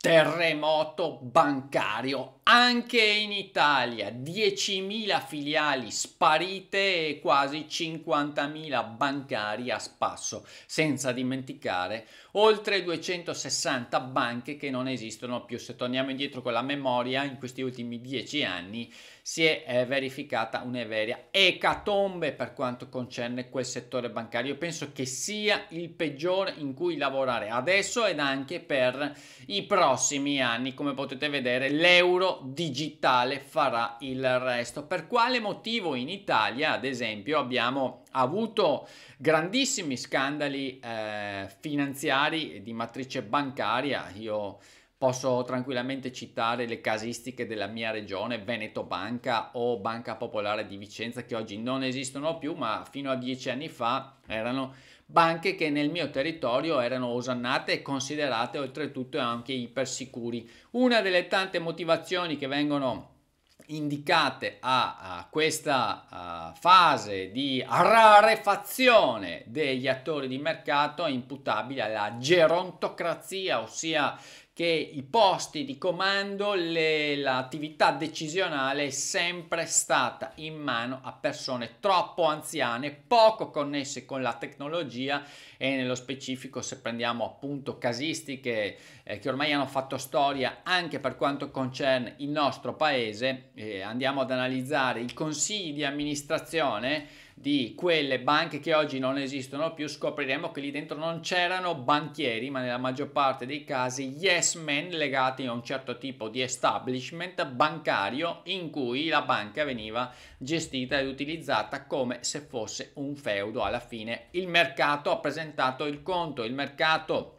terremoto bancario anche in Italia 10.000 filiali sparite e quasi 50.000 bancari a spasso, senza dimenticare oltre 260 banche che non esistono più. Se torniamo indietro con la memoria, in questi ultimi 10 anni si è eh, verificata una vera ecatombe per quanto concerne quel settore bancario. penso che sia il peggiore in cui lavorare adesso ed anche per i prossimi anni. Come potete vedere, l'euro digitale farà il resto. Per quale motivo in Italia, ad esempio, abbiamo avuto grandissimi scandali eh, finanziari di matrice bancaria? Io Posso tranquillamente citare le casistiche della mia regione, Veneto Banca o Banca Popolare di Vicenza, che oggi non esistono più, ma fino a dieci anni fa erano banche che nel mio territorio erano osannate e considerate oltretutto anche ipersicuri. Una delle tante motivazioni che vengono indicate a, a questa a fase di rarefazione degli attori di mercato è imputabile alla gerontocrazia, ossia che i posti di comando, le, l'attività decisionale è sempre stata in mano a persone troppo anziane, poco connesse con la tecnologia e nello specifico se prendiamo appunto casistiche eh, che ormai hanno fatto storia anche per quanto concerne il nostro paese, eh, andiamo ad analizzare i consigli di amministrazione di quelle banche che oggi non esistono più, scopriremo che lì dentro non c'erano banchieri, ma nella maggior parte dei casi yes men legati a un certo tipo di establishment bancario in cui la banca veniva gestita e utilizzata come se fosse un feudo. Alla fine il mercato ha presentato il conto, il mercato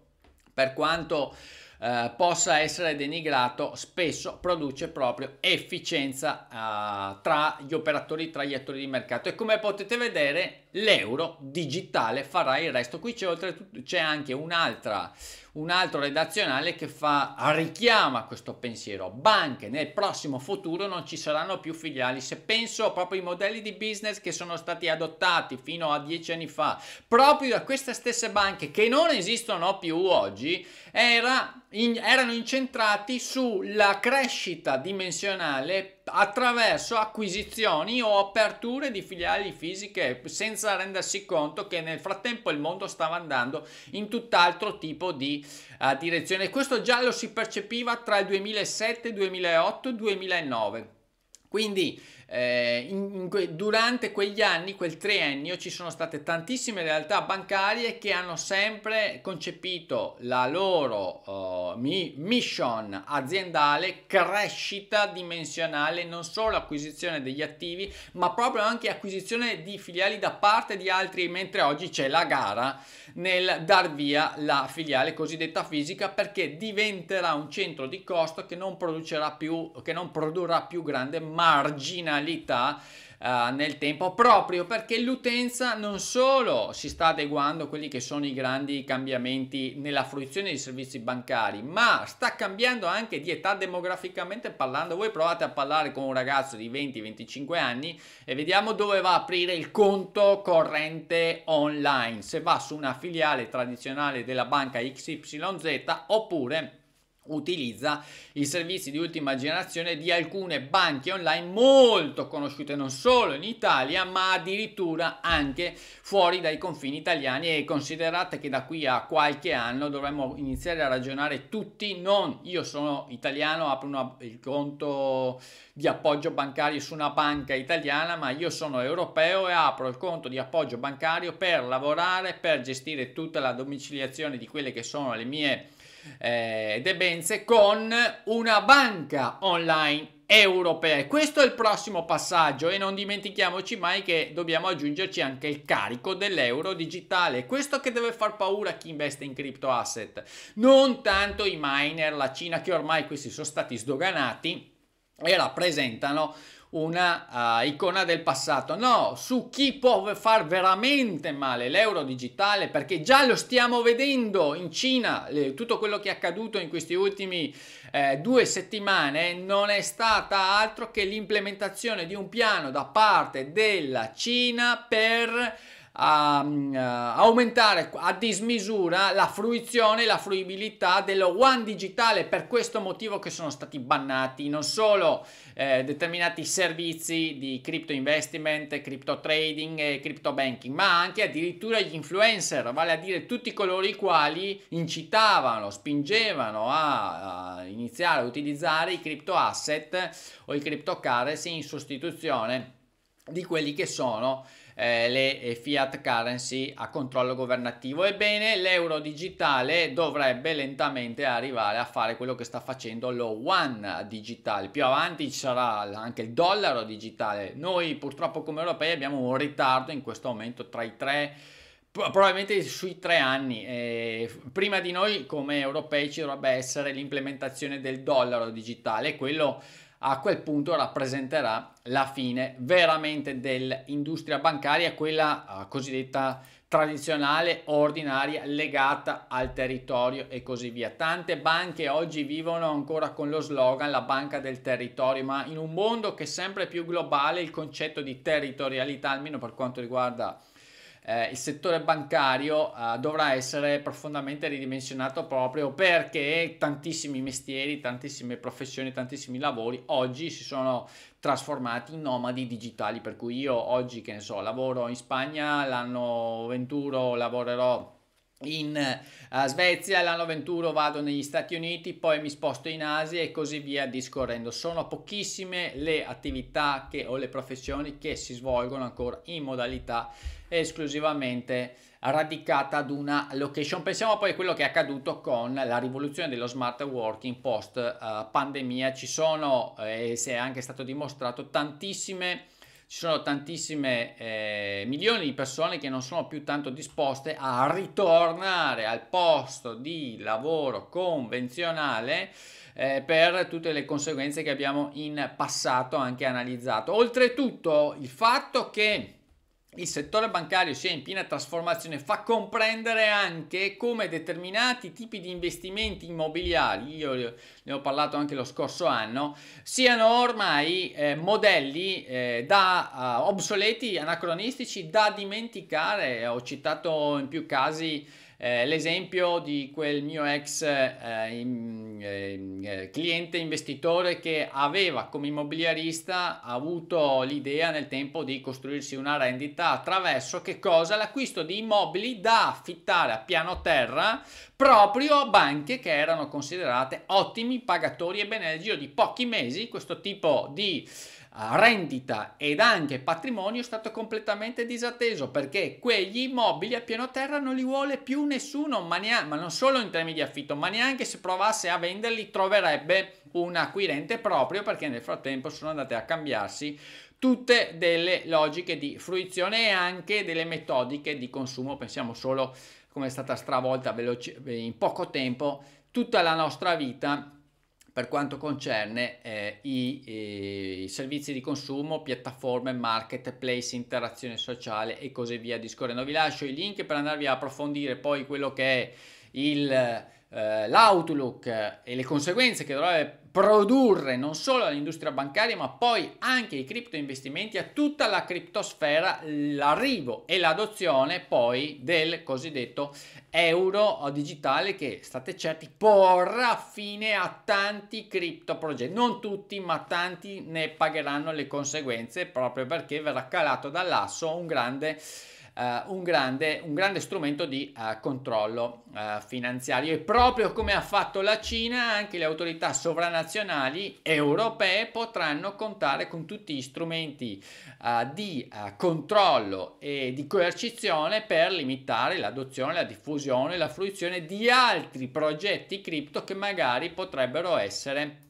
per quanto eh, possa essere denigrato spesso produce proprio efficienza eh, tra gli operatori, tra gli attori di mercato e come potete vedere l'euro digitale farà il resto. Qui c'è oltretutto c'è anche un'altra un altro redazionale che fa richiama questo pensiero. Banche nel prossimo futuro non ci saranno più filiali. Se penso proprio ai modelli di business che sono stati adottati fino a dieci anni fa, proprio da queste stesse banche che non esistono più oggi, era in, erano incentrati sulla crescita dimensionale attraverso acquisizioni o aperture di filiali fisiche senza rendersi conto che nel frattempo il mondo stava andando in tutt'altro tipo di uh, direzione. Questo già lo si percepiva tra il 2007, 2008 e 2009. Quindi eh, in, in, durante quegli anni, quel triennio, ci sono state tantissime realtà bancarie che hanno sempre concepito la loro uh, mi, mission aziendale crescita dimensionale, non solo acquisizione degli attivi, ma proprio anche acquisizione di filiali da parte di altri, mentre oggi c'è la gara nel dar via la filiale cosiddetta fisica perché diventerà un centro di costo che non, producerà più, che non produrrà più grande marginalità Uh, nel tempo proprio perché l'utenza non solo si sta adeguando a quelli che sono i grandi cambiamenti nella fruizione dei servizi bancari ma sta cambiando anche di età demograficamente parlando voi provate a parlare con un ragazzo di 20-25 anni e vediamo dove va a aprire il conto corrente online se va su una filiale tradizionale della banca XYZ oppure utilizza i servizi di ultima generazione di alcune banche online molto conosciute non solo in Italia ma addirittura anche fuori dai confini italiani e considerate che da qui a qualche anno dovremmo iniziare a ragionare tutti non io sono italiano apro una, il conto di appoggio bancario su una banca italiana ma io sono europeo e apro il conto di appoggio bancario per lavorare per gestire tutta la domiciliazione di quelle che sono le mie eh, De con una banca online europee. Questo è il prossimo passaggio e non dimentichiamoci mai che dobbiamo aggiungerci anche il carico dell'euro digitale. Questo che deve far paura a chi investe in crypto asset, non tanto i miner, la Cina che ormai questi sono stati sdoganati e rappresentano una uh, icona del passato, no, su chi può far veramente male l'euro digitale, perché già lo stiamo vedendo in Cina, le, tutto quello che è accaduto in questi ultimi eh, due settimane non è stata altro che l'implementazione di un piano da parte della Cina per a, a mm, eh, aumentare a dismisura la fruizione e la fruibilità dello One digitale per questo motivo che sono stati bannati non solo eh, determinati servizi di crypto investment, crypto trading e crypto banking ma anche addirittura gli influencer vale a dire tutti coloro i quali incitavano, spingevano a, a iniziare a utilizzare i crypto asset o i cryptocurrency in sostituzione di quelli che sono eh, le eh, fiat currency a controllo governativo. Ebbene, l'euro digitale dovrebbe lentamente arrivare a fare quello che sta facendo lo one digitale. Più avanti ci sarà anche il dollaro digitale. Noi purtroppo come europei abbiamo un ritardo in questo momento tra i tre probabilmente sui tre anni. Eh, prima di noi come europei ci dovrebbe essere l'implementazione del dollaro digitale, quello a quel punto rappresenterà la fine veramente dell'industria bancaria, quella eh, cosiddetta tradizionale, ordinaria, legata al territorio e così via. Tante banche oggi vivono ancora con lo slogan la banca del territorio, ma in un mondo che è sempre più globale il concetto di territorialità, almeno per quanto riguarda eh, il settore bancario eh, dovrà essere profondamente ridimensionato proprio perché tantissimi mestieri, tantissime professioni, tantissimi lavori oggi si sono trasformati in nomadi digitali, per cui io oggi che ne so, lavoro in Spagna, l'anno 21 lavorerò in eh, Svezia, l'anno 21 vado negli Stati Uniti, poi mi sposto in Asia e così via discorrendo. Sono pochissime le attività che, o le professioni che si svolgono ancora in modalità esclusivamente radicata ad una location. Pensiamo poi a quello che è accaduto con la rivoluzione dello smart working post eh, pandemia. Ci sono, eh, e si è anche stato dimostrato, tantissime ci sono tantissime eh, milioni di persone che non sono più tanto disposte a ritornare al posto di lavoro convenzionale eh, per tutte le conseguenze che abbiamo in passato anche analizzato. Oltretutto il fatto che il settore bancario sia in piena trasformazione fa comprendere anche come determinati tipi di investimenti immobiliari, io ne ho parlato anche lo scorso anno, siano ormai eh, modelli eh, da uh, obsoleti, anacronistici, da dimenticare. Ho citato in più casi eh, l'esempio di quel mio ex eh, in, eh, eh, cliente investitore che aveva come immobiliarista avuto l'idea nel tempo di costruirsi una rendita attraverso che cosa? L'acquisto di immobili da affittare a piano terra proprio a banche che erano considerate ottimi pagatori e bene nel giro di pochi mesi questo tipo di rendita ed anche patrimonio è stato completamente disatteso perché quegli immobili a pieno terra non li vuole più nessuno, ma, neanche, ma non solo in termini di affitto, ma neanche se provasse a venderli troverebbe un acquirente proprio perché nel frattempo sono andate a cambiarsi tutte delle logiche di fruizione e anche delle metodiche di consumo, pensiamo solo come è stata stravolta veloce, in poco tempo tutta la nostra vita per quanto concerne eh, i, eh, i, servizi di consumo, piattaforme, marketplace, interazione sociale e così via discorrendo. Vi lascio i link per andarvi a approfondire poi quello che è il eh, l'outlook e le conseguenze che dovrebbe produrre non solo all'industria bancaria ma poi anche ai cripto investimenti, a tutta la criptosfera, l'arrivo e l'adozione poi del cosiddetto euro digitale che state certi porrà fine a tanti cripto progetti, non tutti ma tanti ne pagheranno le conseguenze proprio perché verrà calato dall'asso un grande uh, un, grande, un, grande, strumento di uh, controllo uh, finanziario. E proprio come ha fatto la Cina, anche le autorità sovranazionali europee potranno contare con tutti gli strumenti di controllo e di coercizione per limitare l'adozione, la diffusione, e la fruizione di altri progetti cripto che magari potrebbero essere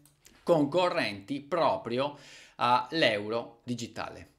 concorrenti proprio all'euro digitale.